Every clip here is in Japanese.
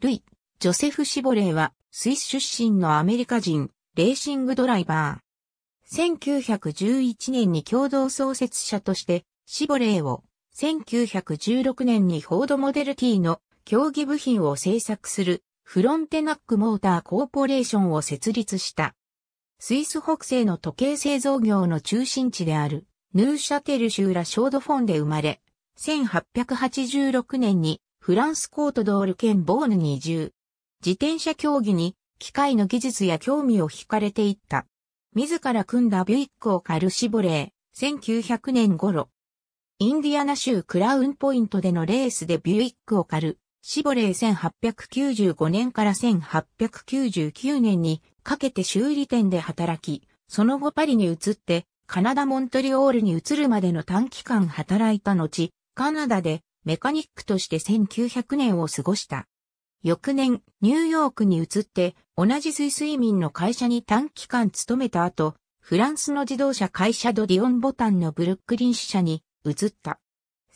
ルイ、ジョセフ・シボレーは、スイス出身のアメリカ人、レーシングドライバー。1911年に共同創設者として、シボレーを、1916年にフォードモデル T の競技部品を製作するフロンテナックモーターコーポレーションを設立した。スイス北西の時計製造業の中心地であるヌーシャテル州ラショードフォンで生まれ、1886年にフランスコートドール県ボーヌに移住。自転車競技に機械の技術や興味を惹かれていった。自ら組んだビュイックをカルシボレー、1900年頃。インディアナ州クラウンポイントでのレースでビュイックをカル、シボレー1895年から1899年にかけて修理店で働き、その後パリに移って、カナダ・モントリオールに移るまでの短期間働いた後、カナダでメカニックとして1900年を過ごした。翌年、ニューヨークに移って、同じ水水民の会社に短期間勤めた後、フランスの自動車会社ドディオンボタンのブルックリン支社に移った。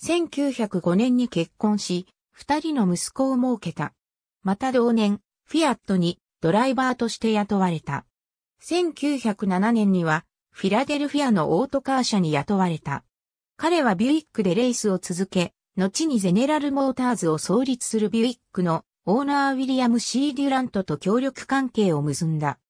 1905年に結婚し、二人の息子を設けた。また同年、フィアットにドライバーとして雇われた。1907年には、フィラデルフィアのオートカー社に雇われた。彼はビュイックでレースを続け、後にゼネラルモーターズを創立するビュイックのオーナーウィリアム・シー・デュラントと協力関係を結んだ。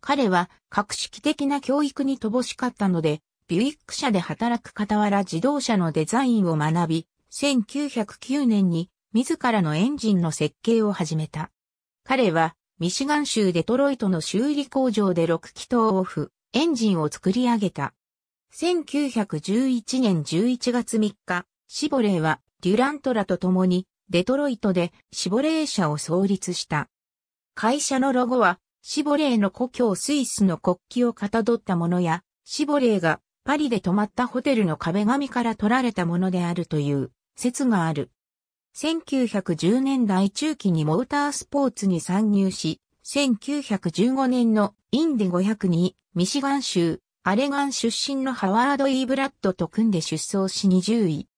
彼は格式的な教育に乏しかったので、ビュイック社で働く傍ら自動車のデザインを学び、1909年に自らのエンジンの設計を始めた。彼はミシガン州デトロイトの修理工場で6気筒オフ、エンジンを作り上げた。1911年11月3日、シボレーはデュラントらと共にデトロイトでシボレー社を創立した。会社のロゴはシボレーの故郷スイスの国旗をかたどったものや、シボレーがパリで泊まったホテルの壁紙から取られたものであるという説がある。1910年代中期にモータースポーツに参入し、1915年のインディ500にミシガン州アレガン出身のハワード・イーブラッドと組んで出走し20位。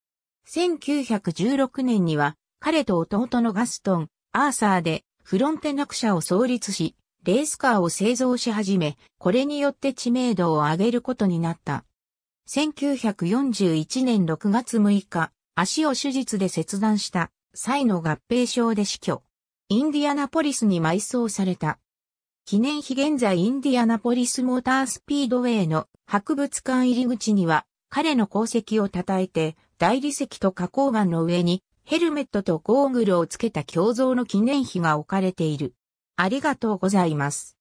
1916年には彼と弟のガストン、アーサーでフロンテナク社を創立し、レースカーを製造し始め、これによって知名度を上げることになった。1941年6月6日、足を手術で切断した際の合併症で死去。インディアナポリスに埋葬された。記念碑現在インディアナポリスモータースピードウェイの博物館入り口には彼の功績を称えて、大理石と花崗岩の上に、ヘルメットとゴーグルをつけた胸像の記念碑が置かれている。ありがとうございます。